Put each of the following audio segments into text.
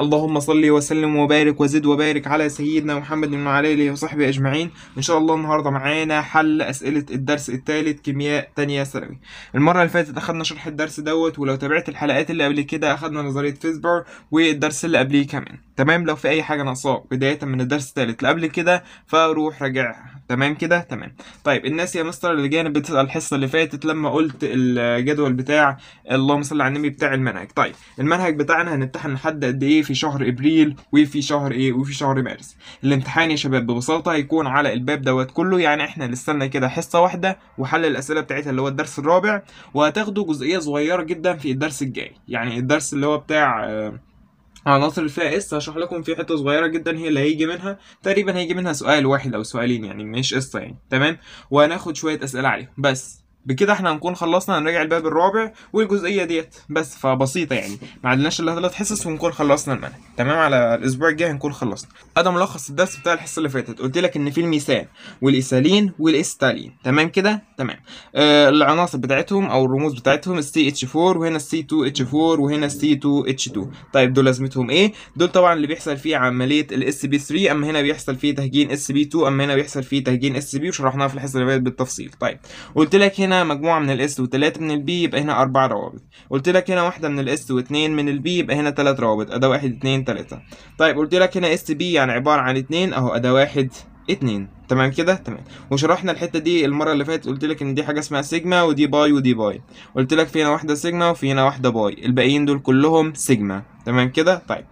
اللهم صل وسلم وبارك وزد وبارك على سيدنا محمد وعلى اله وصحبه اجمعين ان شاء الله النهارده معانا حل اسئله الدرس الثالث كيمياء تانية ثانوي المره اللي فاتت اخدنا شرح الدرس دوت ولو تابعت الحلقات اللي قبل كده اخدنا نظريه فيسبر والدرس اللي قبليه كمان تمام لو في اي حاجه ناقصاك بدايه من الدرس الثالث قبل كده فروح راجعها تمام كده تمام طيب الناس يا مستر اللي جايه بتسال الحصه اللي فاتت لما قلت الجدول بتاع اللهم صل على النبي بتاع المنهج طيب المنهج بتاعنا هنمتحن لحد قد ايه في شهر ابريل وفي شهر ايه وفي شهر مارس الامتحان يا شباب ببساطه هيكون على الباب دوت كله يعني احنا لنا كده حصه واحده وحل الاسئله بتاعتها اللي هو الدرس الرابع وهتاخدوا جزئيه صغيره جدا في الدرس الجاي يعني الدرس اللي هو بتاع آه عناصر الفئة اس هشرح لكم في حتة صغيرة جدا هي اللي هيجي منها تقريبا هيجي منها سؤال واحد أو سؤالين يعني مش قصة يعني تمام وهناخد شوية أسئلة عليهم بس بكده احنا هنكون خلصنا هنراجع الباب الرابع والجزئيه ديت بس فبسيطه يعني ما عندناش الا ثلاث حصص ونكون خلصنا المنهج تمام على الاسبوع الجاي هنكون خلصنا ادي ملخص الدرس بتاع الحصه اللي فاتت قلت لك ان في الميثان والايثالين والاستالين تمام كده تمام آه العناصر بتاعتهم او الرموز بتاعتهم السي اتش 4 وهنا السي 2 اتش 4 وهنا السي 2 اتش 2 طيب دول لازمتهم ايه دول طبعا اللي بيحصل فيه عمليه الاس بي 3 اما هنا بيحصل فيه تهجين اس بي 2 اما هنا بيحصل فيه تهجين اس بي وشرحناها في الحصه اللي فاتت بالتفصيل طيب قلت لك هنا مجموعة من الاس وتلاتة من البي يبقى هنا أربع روابط قلت لك هنا واحدة من الاس واتنين من البي يبقى هنا تلات روابط أدا واحد اتنين تلاتة طيب قلت لك هنا اس بي يعني عبارة عن اتنين أهو أدا واحد اتنين تمام كده تمام وشرحنا الحته دي المره اللي فاتت قلت لك ان دي حاجه اسمها سيجما ودي باي ودي باي قلت لك في هنا واحده سيجما وفي هنا واحده باي الباقيين دول كلهم سيجما تمام كده طيب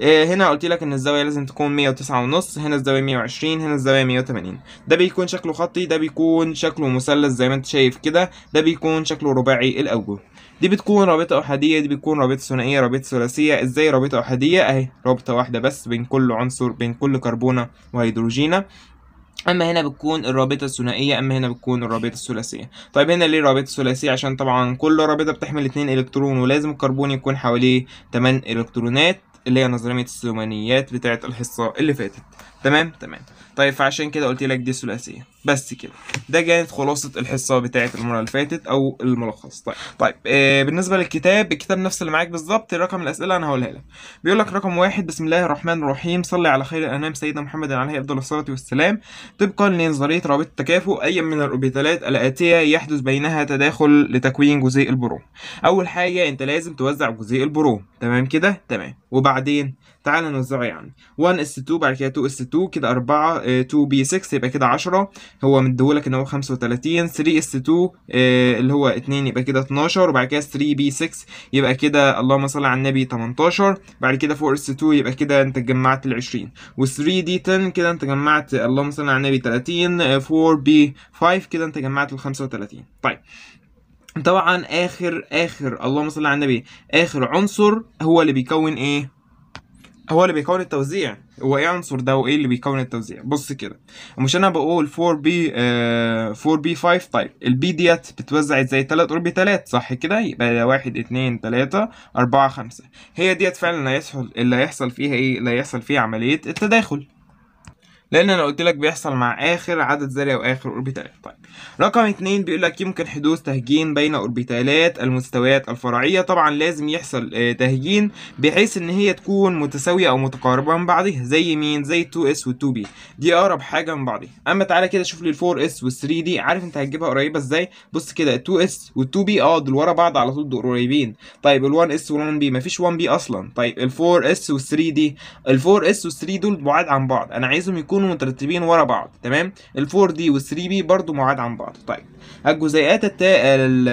إيه، هنا قلت لك ان الزاويه لازم تكون 109 ونص هنا الزاويه 120 هنا الزاويه 180 ده بيكون شكله خطي ده بيكون شكله مثلث زي ما انت شايف كده ده بيكون شكله رباعي الاوجه دي بتكون رابطه احاديه دي بتكون رابطه ثنائيه رابطه ثلاثيه ازاي رابطه احاديه اهي رابطه واحده بس بين كل عنصر بين كل كربونه وهيدروجينه اما هنا بتكون الرابطه الثنائيه اما هنا بتكون الرابطه الثلاثيه طيب هنا ليه الرابطه الثلاثيه عشان طبعا كل رابطه بتحمل 2 الكترون ولازم الكربون يكون حواليه 8 الكترونات اللي هي نظرية السلومانيات بتاعة الحصة اللي فاتت تمام تمام طيب فعشان كده قلت لك دي ثلاثيه بس كده ده كانت خلاصه الحصه بتاعه المره اللي فاتت او الملخص طيب طيب آه بالنسبه للكتاب الكتاب نفس اللي معاك بالظبط رقم الاسئله انا هقولها لك بيقول لك رقم واحد بسم الله الرحمن الرحيم صلي على خير الانام سيدنا محمد عليه افضل الصلاه والسلام طبقا لنظريه رابط التكافؤ اي من الاوربيتالات الاتيه يحدث بينها تداخل لتكوين جزيء البروم اول حاجه انت لازم توزع جزيء البروم تمام كده تمام وبعدين تعال نوزعه يعني 1 اس 2 بعد كده 2 اس 2 كده 4 2 آه، بي 6 يبقى كده 10 هو مديهولك ان هو 35 3 اس 2 آه، اللي هو 2 يبقى كده 12 وبعد كده 3 بي 6 يبقى كده اللهم صل على النبي 18 بعد كده 4 اس 2 يبقى كده انت جمعت ال 20 و3 دي 10 كده انت جمعت اللهم صل على النبي 30 4 آه، بي 5 كده انت جمعت ال 35 طيب طبعا اخر اخر اللهم صل على النبي اخر عنصر هو اللي بيكون ايه هو اللي بيكون التوزيع هو ايه عنصر ده وايه اللي بيكون التوزيع بص كده مش انا بقول 4 b آه 4 b 5 طيب البي ديت بتوزع ازاي 3 اوربي 3 صح كده يبقى 1 2 3 4 5 هي ديت فعلا اللي هيحصل اللي هيحصل فيها ايه اللي هيحصل فيها عمليه التداخل لان انا قلت لك بيحصل مع اخر عدد ذري واخر اوربيتال طيب رقم اتنين بيقول لك يمكن حدوث تهجين بين اوربيتالات المستويات الفرعيه طبعا لازم يحصل آه، تهجين بحيث ان هي تكون متساويه او متقاربه من بعضها زي مين زي 2s و2b دي اقرب حاجه من بعضها اما تعالى كده شوف لي 4s و3d عارف انت هتجيبها قريبه ازاي بص كده 2s و2b اه دول ورا بعض على طول دول قريبين طيب ال1s وال1b مفيش 1b اصلا طيب ال4s وال3d ال4s وال3 دول بعاد عن بعض انا عايزهم يكونوا يكونوا مترتبين ورا بعض تمام ال4 دي وال3 بي برضو معاد عن بعض طيب الجزيئات التا... ال...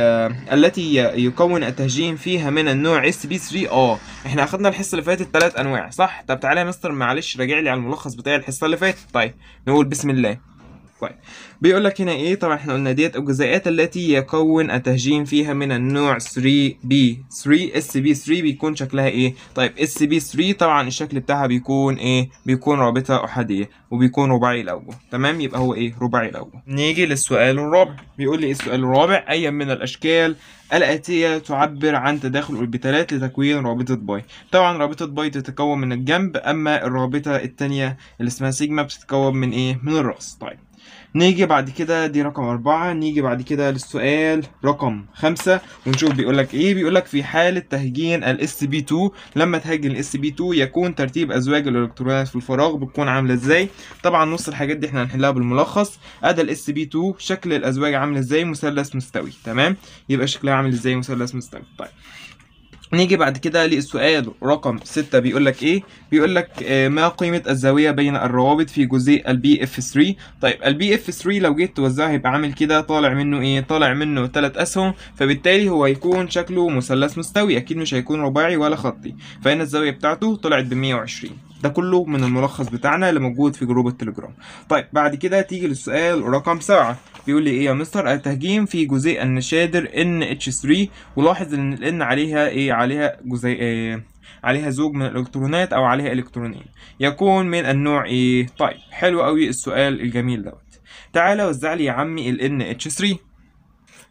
التي يكون التهجين فيها من النوع اس بي 3 اه احنا اخدنا الحصه اللي فاتت ثلاث انواع صح طب تعالى يا مستر معلش راجع لي على الملخص بتاع الحصه اللي فاتت طيب نقول بسم الله طيب بيقول لك هنا ايه طبعا احنا قلنا ديت الجزيئات التي يكون التهجين فيها من النوع 3B 3 SB3 بيكون شكلها ايه طيب SB3 طبعا الشكل بتاعها بيكون ايه بيكون رابطة احادية وبيكون رباعي الاوجه تمام يبقى هو ايه رباعي الاوجه نيجي للسؤال الرابع بيقول لي إيه السؤال الرابع ايا من الاشكال الآتية تعبر عن تداخل الأوربيتالات لتكوين رابطة باي طبعا رابطة باي تتكون من الجنب أما الرابطة الثانيه اللي اسمها سيجما بتتكون من إيه؟ من الرأس طيب نيجي بعد كده دي رقم أربعة نيجي بعد كده للسؤال رقم خمسة ونشوف بيقولك إيه بيقولك في حالة تهجين الـ sp 2 لما تهجن الـ sp 2 يكون ترتيب أزواج الإلكترونات في الفراغ بتكون عاملة إزاي طبعا نص الحاجات دي إحنا هنحلها بالملخص أدى الـ sp 2 شكل الأزواج عامل إزاي مثلث مستوي تمام يبقى شكلها عامل إزاي مثلث مستوي طيب نيجي بعد كده للسؤال رقم 6 بيقول لك ايه بيقول لك آه، ما قيمه الزاويه بين الروابط في جزيء البي اف 3 طيب البي اف 3 لو جيت توزعه هيبقى عامل كده طالع منه ايه طالع منه ثلاث اسهم فبالتالي هو هيكون شكله مثلث مستوي اكيد مش هيكون رباعي ولا خطي فهنا الزاويه بتاعته طلعت ب 120 ده كله من الملخص بتاعنا اللي موجود في جروب التليجرام طيب بعد كده تيجي للسؤال رقم 7 بيقول لي ايه يا مستر التهجيم في جزيء النشادر NH3 ولاحظ ان ال N عليها ايه عليها جزيء إيه عليها زوج من الالكترونات او عليها الكترونين يكون من النوع ايه طيب حلو قوي السؤال الجميل دوت تعالى وزع لي يا عمي ال NH3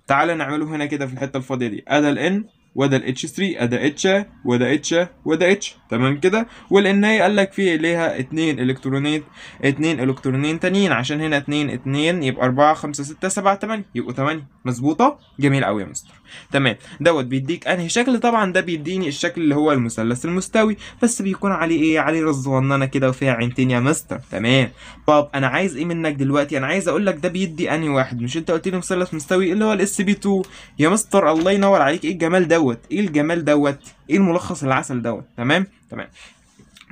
تعالى نعمله هنا كده في الحته الفاضيه دي ادي ال N وده الاتش 3 ادا اتش وده اتش وده اتش تمام كده والإناية قال لك في ليها اتنين الكترونين اتنين الكترونين تانيين عشان هنا اتنين اتنين يبقى اربعة خمسة ستة سبعة تمانية يبقوا تمانية مظبوطة جميل قوي يا مستر تمام دوت بيديك انهي شكل طبعا ده بيديني الشكل اللي هو المثلث المستوي بس بيكون عليه ايه عليه رز صغننه كده وفيها عينتين يا مستر تمام طب انا عايز ايه منك دلوقتي انا عايز اقول لك ده بيدي انهي واحد مش انت قلت لي مثلث مستوي اللي هو الاس بي 2 يا مستر الله ينور عليك ايه الجمال ده دوت ايه الجمال دوت ايه الملخص العسل دوت تمام تمام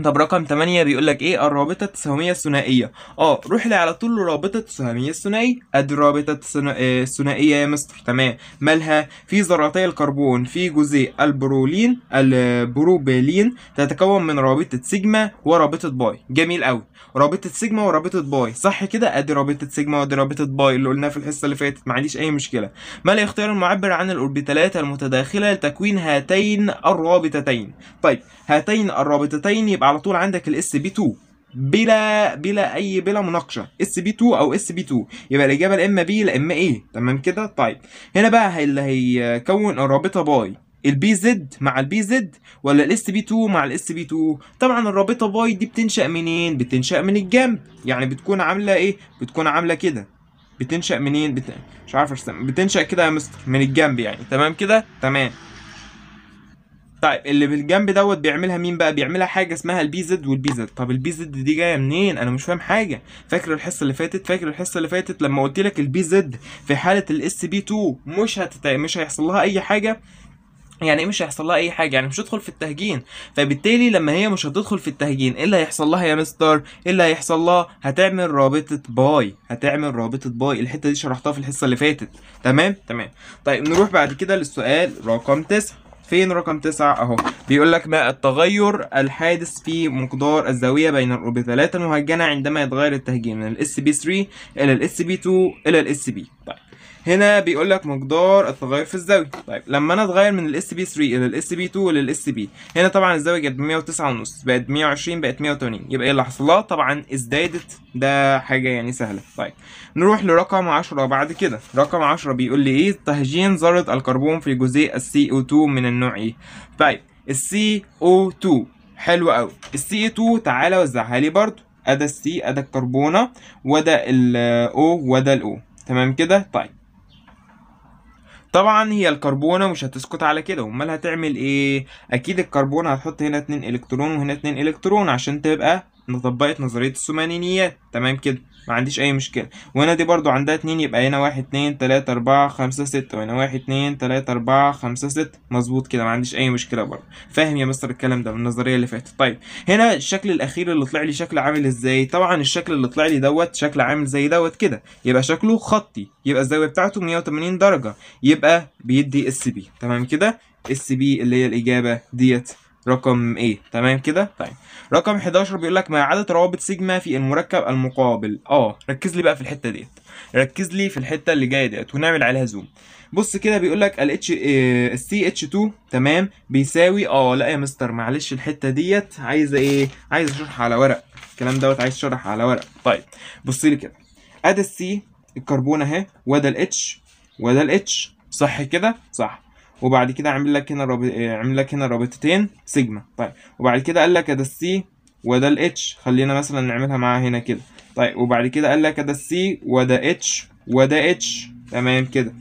طب رقم 8 بيقول لك ايه الرابطه التساهميه الثنائيه اه روح لي على طول الرابطه التساهميه الثنائيه ادي الرابطه آه، الثنائيه يا مستر تمام مالها في ذرتي الكربون في جزيء البرولين البروبيلين تتكون من رابطه سيجما ورابطه باي جميل قوي رابطه سيجما ورابطه باي صح كده ادي رابطه سيجما وادي رابطه باي اللي قلناها في الحصه اللي فاتت عنديش اي مشكله ما اختيار المعبر عن الاوربيتالات المتداخله لتكوين هاتين الرابطتين طيب هاتين الرابطتين يبقى على طول عندك الاس بي 2 بلا بلا اي بلا مناقشه اس بي 2 او اس بي 2 يبقى الاجابه لا اما بي لا اما ايه تمام كده طيب هنا بقى اللي هيكون الرابطه باي البي زد مع البي زد ولا الاس بي 2 مع الاس بي 2 طبعا الرابطه باي دي بتنشا منين بتنشا من الجنب يعني بتكون عامله ايه بتكون عامله كده بتنشا منين بت... مش عارف ارسم بتنشا كده يا مستر من الجنب يعني تمام كده تمام طيب اللي بالجنب دوت بيعملها مين بقى بيعملها حاجه اسمها البي زد والبي زد طب البي زد دي جايه منين انا مش فاهم حاجه فاكر الحصه اللي فاتت فاكر الحصه اللي فاتت لما قلت لك البي زد في حاله الاس بي 2 مش هتت... مش هيحصل لها اي حاجه يعني إيه مش هيحصل لها اي حاجه يعني مش هتدخل في التهجين فبالتالي لما هي مش هتدخل في التهجين ايه اللي هيحصل لها يا مستر ايه اللي هيحصل لها هتعمل رابطه باي هتعمل رابطه باي الحته دي شرحتها في الحصه اللي فاتت تمام تمام طيب نروح بعد كده للسؤال رقم 9 فين رقم 9 اهو بيقول لك ما التغير الحادث في مقدار الزاويه بين الاوربيتالات المهجنه عندما يتغير التهجين من الاس بي 3 الى الاس بي 2 الى الاس بي طيب هنا بيقول لك مقدار التغير في الزاويه طيب لما انا اتغير من الاس بي 3 الى الاس بي 2 للاس بي هنا طبعا الزاويه كانت 109 ونص بقت 120 بقت 180 يبقى ايه اللي حصل طبعا ازدادت ده حاجه يعني سهله طيب نروح لرقم 10 بعد كده رقم 10 بيقول لي ايه تهجين ذره الكربون في جزيء السي او 2 من النوع ايه طيب السي او 2 حلو قوي السي 2 تعالى وزعها لي برضو ادا السي ادا الكربونه وده الاو وده الاو تمام كده طيب طبعا هي الكربونه مش هتسكت على كده امال هتعمل ايه اكيد الكربون هتحط هنا اتنين الكترون وهنا اتنين الكترون عشان تبقى انا طبقت نظريه الثمانينيات تمام كده ما عنديش اي مشكله وهنا دي برضو عندها 2 يبقى هنا واحد 2 3 اربعه خمسه 6 وهنا واحد 2 3 اربعه خمسه 6 مظبوط كده ما عنديش اي مشكله برضو فاهم يا مستر الكلام ده من النظريه اللي فاتت طيب هنا الشكل الاخير اللي طلع لي شكل عامل ازاي طبعا الشكل اللي طلع لي دوت شكل عامل زي دوت كده يبقى شكله خطي يبقى الزاويه بتاعته 180 درجه يبقى بيدي اس بي تمام كده اس بي اللي هي الاجابه ديت رقم ايه تمام كده طيب رقم 11 بيقول لك ما عدد روابط سيجما في المركب المقابل اه ركز لي بقى في الحته ديت ركز لي في الحته اللي جايه ديت ونعمل عليها زوم بص كده بيقول لك ال اتش السي اتش 2 تمام بيساوي اه لا يا مستر معلش الحته ديت عايزه ايه عايز اشرح على ورق الكلام دوت عايز شرح على ورق طيب بص لي كده ادي السي الكربون اهي وده الاتش وده الاتش صح كده صح وبعد كده عامل لك هنا رابط آه، عامل لك هنا رابطتين سيجما طيب وبعد كده قال لك ده السي وده الاتش خلينا مثلا نعملها معاها هنا كده طيب وبعد كده قال لك ده السي وده اتش وده اتش تمام كده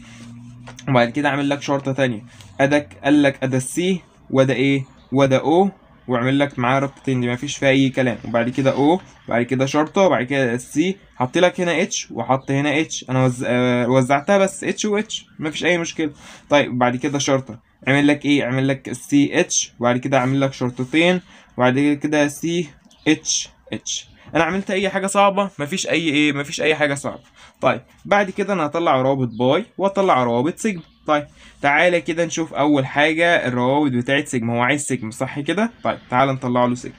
وبعد كده عامل لك شرطه تانية ادك قال لك ده السي وده ايه وده او واعمل لك معاه رابطتين دي مفيش فيها اي كلام وبعد كده او وبعد كده شرطه وبعد كده سي حط لك هنا اتش وحط هنا اتش انا وز... آه وزعتها بس اتش واتش مفيش اي مشكله طيب وبعد كده شرطه اعمل لك ايه اعمل لك سي اتش وبعد كده اعمل لك شرطتين وبعد كده سي اتش اتش انا عملت اي حاجه صعبه مفيش اي ايه مفيش اي حاجه صعبه طيب بعد كده انا هطلع روابط باي واطلع روابط سيجما طيب تعالى كده نشوف اول حاجه الروابط بتاعت سيجما هو عايز سيجما صح كده طيب تعالى نطلع له سيجما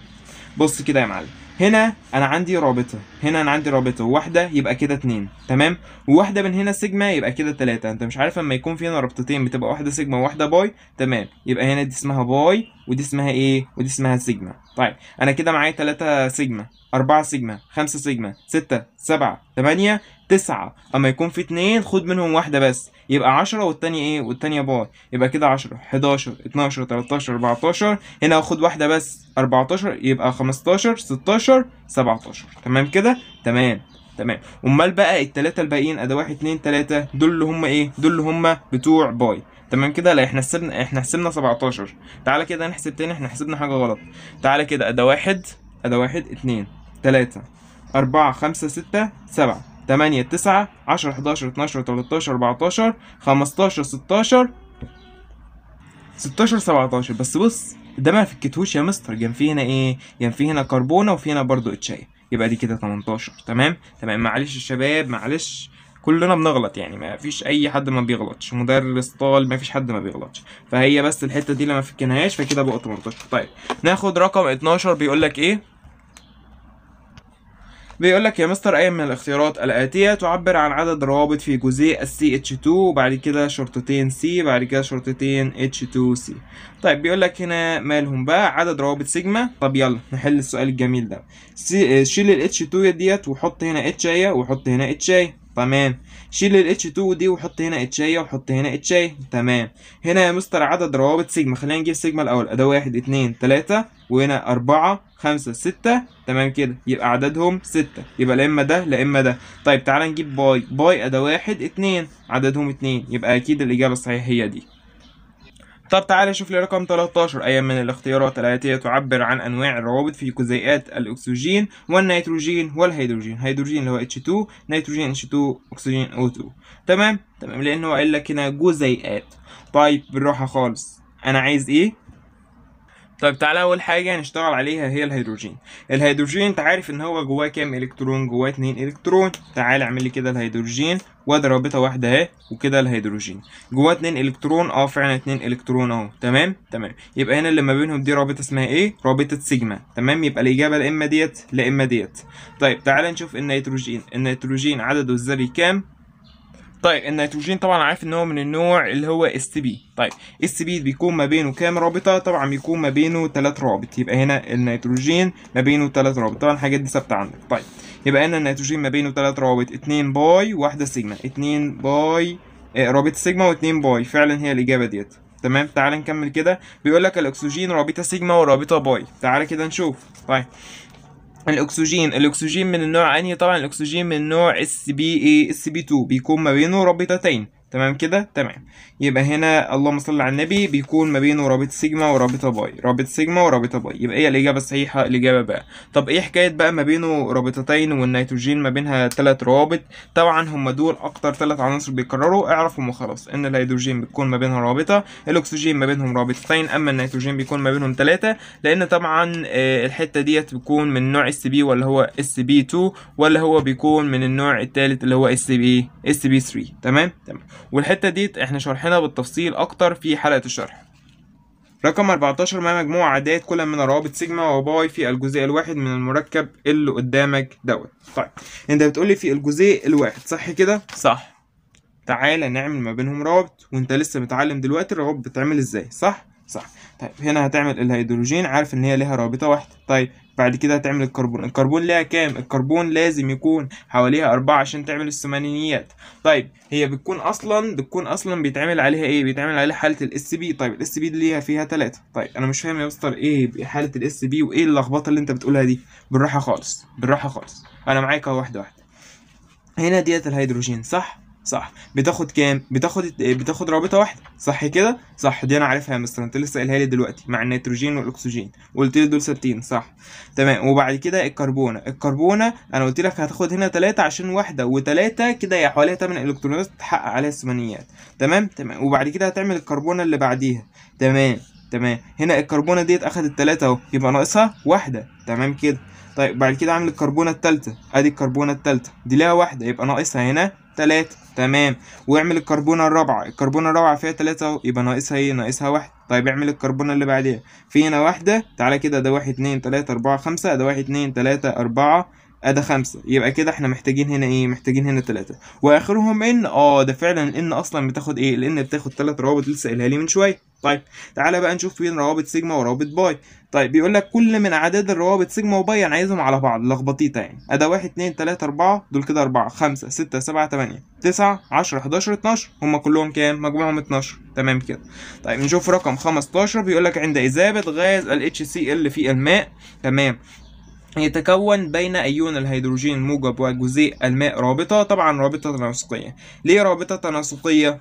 بص كده يا معلم هنا انا عندي رابطه هنا انا عندي رابطه وواحده يبقى كده اتنين تمام وواحده من هنا سيجما يبقى كده تلاتة انت مش عارف اما يكون في هنا رابطتين بتبقى واحده سيجما وواحده باي تمام يبقى هنا دي اسمها باي ودي اسمها ايه ودي اسمها سيجما طيب انا كده معايا تلاتة سيجما أربعة سيجما خمسة سيجما ستة سبعة تمانية تسعة اما يكون في اتنين خد منهم واحدة بس يبقى عشرة والتانية ايه والتانية باي يبقى كده عشرة حداشر اتناشر تلاتاشر اربعتاشر هنا هاخد واحدة بس اربعتاشر يبقى خمستاشر ستاشر سبعتاشر تمام كده تمام تمام امال بقى التلاتة الباقيين ادي واحد اتنين تلاتة دول اللي هما ايه دول اللي هما بتوع باي تمام كده لا احنا حسبنا احنا حسبنا 17 تعالى كده نحسب تاني احنا حسبنا حاجه غلط تعالى كده ادا واحد ادا واحد اتنين تلاته اربعه خمسه سته سبعه 8 9 10 11 12 13 14 15 16 16 17 بس بص ده ما فكتهوش يا مستر كان في هنا ايه كان في هنا كربونه وفي هنا برضو اتشاي يبقى دي كده 18 تمام تمام معلش يا شباب معلش كلنا بنغلط يعني ما فيش اي حد ما بيغلطش مدرس طالب ما فيش حد ما بيغلطش فهي بس الحته دي لما فكناهاش فكده بقى 18 طيب ناخد رقم 12 بيقول لك ايه بيقول لك يا مستر أي من الاختيارات الآتية تعبر عن عدد روابط في جزيء السي CH2 وبعد كده شرطتين C بعد كده شرطتين H2C طيب بيقول لك هنا مالهم بقى عدد روابط سيجما طب يلا نحل السؤال الجميل ده آه، شيل الاتش H2 ديت وحط هنا اي وحط هنا اي تمام شيل ال H2 دي وحط هنا H اتشاية وحط هنا H اتشاية تمام هنا يا مستر عدد روابط سيجما خلينا نجيب سيجما الأول أدا واحد اتنين تلاتة وهنا أربعة خمسة ستة تمام كده يبقى عددهم ستة يبقى لا إما ده لا إما ده طيب تعالى نجيب باي باي أدا واحد اتنين عددهم اتنين يبقى أكيد الإجابة الصحيحة هي دي طب تعالى شوف لي رقم 13 أي من الاختيارات الآتية تعبر عن أنواع الروابط في جزيئات الأكسجين والنيتروجين والهيدروجين هيدروجين اللي هو H2 نيتروجين H2 أكسجين O2 تمام تمام لأن هو قال لك هنا جزيئات طيب بالراحة خالص أنا عايز إيه طيب تعالى اول حاجه هنشتغل عليها هي الهيدروجين الهيدروجين انت عارف ان هو جواه كام الكترون جواه اتنين الكترون تعالى اعمل لي كده الهيدروجين وادي رابطه واحده اهي وكده الهيدروجين جواه اتنين الكترون اه فعلا اتنين الكترون اهو تمام تمام يبقى هنا اللي ما بينهم دي رابطه اسمها ايه رابطه سيجما تمام يبقى الاجابه لا اما ديت لا اما ديت طيب تعالى نشوف النيتروجين النيتروجين عدده الذري كام طيب النيتروجين طبعا عارف ان هو من النوع اللي هو اس بي طيب اس بي بيكون ما بينه كام رابطه طبعا بيكون ما بينه 3 رابط يبقى هنا النيتروجين ما بينه 3 رابط طبعا الحاجات دي ثابته عندك طيب يبقى هنا النيتروجين ما بينه 3 رابط 2 باي واحده سيجما 2 باي آه، رابطه سيجما و2 باي فعلا هي الاجابه ديت تمام تعال نكمل كده بيقول لك الاكسجين رابطه سيجما ورابطه باي تعال كده نشوف طيب الاكسجين الاكسجين من النوع انهي طبعا الاكسجين من نوع اس بي اي اس بي 2 بيكون ما بينه رابطتين تمام كده تمام يبقى هنا اللهم صل على النبي بيكون ما بينه رابط سيجما ورابطه باي رابط سيجما ورابطه باي يبقى هي الاجابه الصحيحه الاجابه باء طب ايه حكايه بقى ما بينه رابطتين والنيتروجين ما بينها ثلاث روابط طبعا هم دول اكتر ثلاث عناصر بيكرروا اعرف وخلاص خلاص ان الهيدروجين بتكون ما بينها رابطه الاكسجين ما بينهم رابطتين اما النيتروجين بيكون ما بينهم ثلاثه لان طبعا آه، الحته ديت بتكون من نوع اس بي ولا هو اس بي 2 ولا هو بيكون من النوع الثالث اللي هو اس بي اس بي 3 تمام تمام والحتة ديت احنا شرحناها بالتفصيل اكتر في حلقة الشرح رقم 14 ما مجموع عدات كل من الروابط سيجما وباي في الجزيء الواحد من المركب اللي قدامك دوت طيب انت بتقولي في الجزيء الواحد صح كده صح تعالى نعمل ما بينهم روابط وانت لسه متعلم دلوقتي الروابط بتتعمل ازاي صح صح طيب هنا هتعمل الهيدروجين عارف ان هي ليها رابطه واحده طيب بعد كده هتعمل الكربون الكربون ليها كام الكربون لازم يكون حواليها أربعة عشان تعمل الثمانينيات طيب هي بتكون اصلا بتكون اصلا بيتعمل عليها ايه بيتعمل عليها حاله الاس بي طيب الاس بي ليها فيها ثلاثة طيب انا مش فاهم يا مستر ايه حاله الاس بي وايه اللخبطه اللي انت بتقولها دي بالراحه خالص بالراحه خالص انا معاك اهو واحده واحده هنا ديت الهيدروجين صح صح بتاخد كام بتاخد بتاخد رابطه واحده صح كده صح دي انا عارفها يا مستر انت لسه قايلها لي دلوقتي مع النيتروجين والاكسجين وقلت لي دول ثابتين صح تمام وبعد كده الكربونه الكربونه انا قلت لك هتاخد هنا ثلاثة عشان واحده وثلاثه كده يا حوالي 8 الكترونات تحقق عليها الثمانيات تمام تمام وبعد كده هتعمل الكربونه اللي بعديها تمام تمام هنا الكربونه ديت اخدت ثلاثة اهو يبقى ناقصها واحده تمام كده طيب بعد كده عامل الكربونه الثالثه ادي الكربونه الثالثه دي ليها واحده يبقى ناقصها هنا تلاتة تمام واعمل الكربونة الرابعة الكربونة الرابعة فيها تلاتة اهو يبقى ناقصها ايه ناقصها واحد طيب اعمل الكربونة اللي بعديها في هنا واحدة تعالى كده ده واحد اتنين تلاتة اربعة خمسة ده واحد اتنين تلاتة اربعة ادي آه، خمسة يبقى كده احنا محتاجين هنا ايه محتاجين هنا تلاتة واخرهم ان اه ده فعلا ان اصلا بتاخد ايه لان بتاخد تلات روابط لسه قايلها لي من شوية طيب تعالى بقى نشوف فين روابط سيجما وروابط باي طيب بيقول لك كل من اعداد الروابط سيجما وباي انا عايزهم على بعض لخبطيته يعني ادا 1 2 3 4 دول كده 4 5 6 7 8 9 10 11 12 هم كلهم كام مجموعهم 12 تمام كده طيب نشوف رقم 15 بيقول لك عند اذابه غاز ال HCl في الماء تمام يتكون بين أيون الهيدروجين الموجب وجزيء الماء رابطة طبعا رابطة تناسقية ليه رابطة تناسقية؟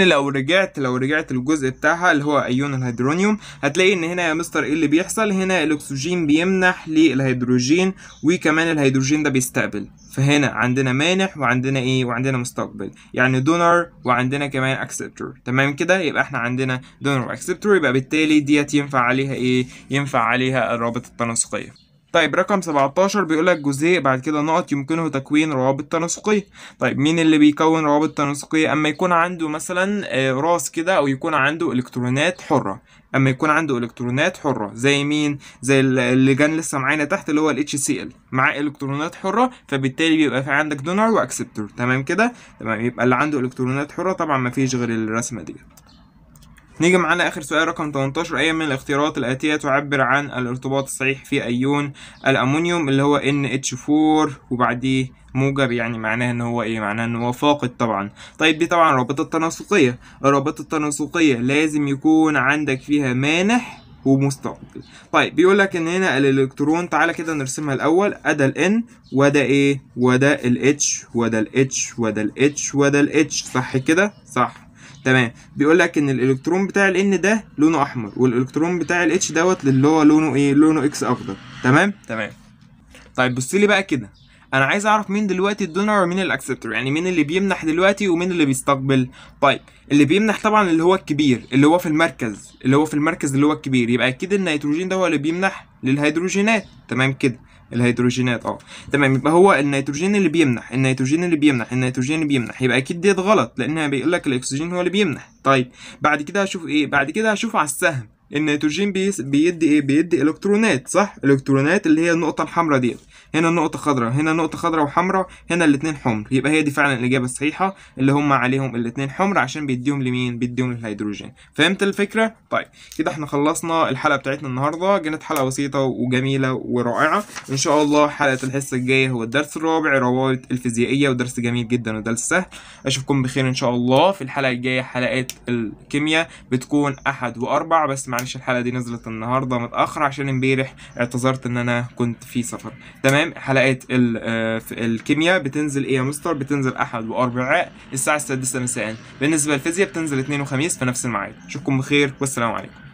لو رجعت لو رجعت الجزء بتاعها اللي هو ايون الهيدرونيوم هتلاقي ان هنا يا مستر ايه اللي بيحصل هنا الاكسجين بيمنح للهيدروجين وكمان الهيدروجين ده بيستقبل فهنا عندنا مانح وعندنا ايه وعندنا مستقبل يعني دونر وعندنا كمان اكسبتور تمام كده يبقى احنا عندنا دونر واكسبتور يبقى بالتالي ديت ينفع عليها ايه ينفع عليها الرابطه التناسقيه طيب رقم 17 بيقول لك جزيء بعد كده نقط يمكنه تكوين روابط تناسقيه طيب مين اللي بيكون روابط تناسقيه اما يكون عنده مثلا آه، راس كده او يكون عنده الكترونات حره اما يكون عنده الكترونات حره زي مين زي اللي جان لسه معانا تحت اللي هو الاتش سي ال مع الكترونات حره فبالتالي بيبقى في عندك دونر واكسبتور تمام كده تمام يبقى اللي عنده الكترونات حره طبعا ما فيش غير الرسمه ديت نيجي معانا اخر سؤال رقم 18 اي من الاختيارات الاتيه تعبر عن الارتباط الصحيح في ايون الامونيوم اللي هو NH4 وبعديه موجب يعني معناه ان هو ايه معناه ان هو فاقد طبعا طيب دي طبعا رابطه تناسقيه الرابطه التناسقيه لازم يكون عندك فيها مانح ومستقبل طيب بيقول لك ان هنا الالكترون تعالى كده نرسمها الاول ادا الان وده ايه وده الاتش وده الاتش وده الاتش وده الاتش صح كده صح تمام بيقول لك ان الالكترون بتاع N ده لونه احمر والالكترون بتاع H دوت اللي هو لونه ايه لونه اكس اخضر تمام تمام طيب بص لي بقى كده انا عايز اعرف مين دلوقتي الدونر ومين الاكسبتور يعني مين اللي بيمنح دلوقتي ومين اللي بيستقبل طيب اللي بيمنح طبعا اللي هو الكبير اللي هو في المركز اللي هو في المركز اللي هو الكبير يبقى اكيد النيتروجين ده هو اللي بيمنح للهيدروجينات تمام كده الهيدروجينات اه تمام يبقى هو النيتروجين اللي بيمنح النيتروجين اللي بيمنح النيتروجين اللي بيمنح يبقى اكيد ديت غلط لانها بيقول لك الاكسجين هو اللي بيمنح طيب بعد كده هشوف ايه بعد كده هشوف على السهم النيتروجين بيدي ايه بيدي الكترونات صح الكترونات اللي هي النقطه الحمراء ديت هنا النقطه خضراء هنا النقطه خضراء وحمراء هنا الاثنين حمر يبقى هي دي فعلا الاجابه الصحيحه اللي هم عليهم الاثنين حمر عشان بيديهم لمين بيديهم للهيدروجين فهمت الفكره طيب كده احنا خلصنا الحلقه بتاعتنا النهارده كانت حلقه بسيطه وجميله ورائعه ان شاء الله حلقه الحصه الجايه هو الدرس الرابع روابط الفيزيائيه ودرس جميل جدا ودرس سهل اشوفكم بخير ان شاء الله في الحلقه الجايه حلقات الكيمياء بتكون احد واربع بس مع معلش الحلقه دي نزلت النهارده متاخر عشان امبارح اعتذرت ان انا كنت في سفر تمام حلقات آه، الكيمياء بتنزل ايه يا مستر بتنزل احد واربعاء الساعه السادسة مساء بالنسبه للفيزياء بتنزل اثنين وخميس في نفس الميعاد اشوفكم بخير والسلام عليكم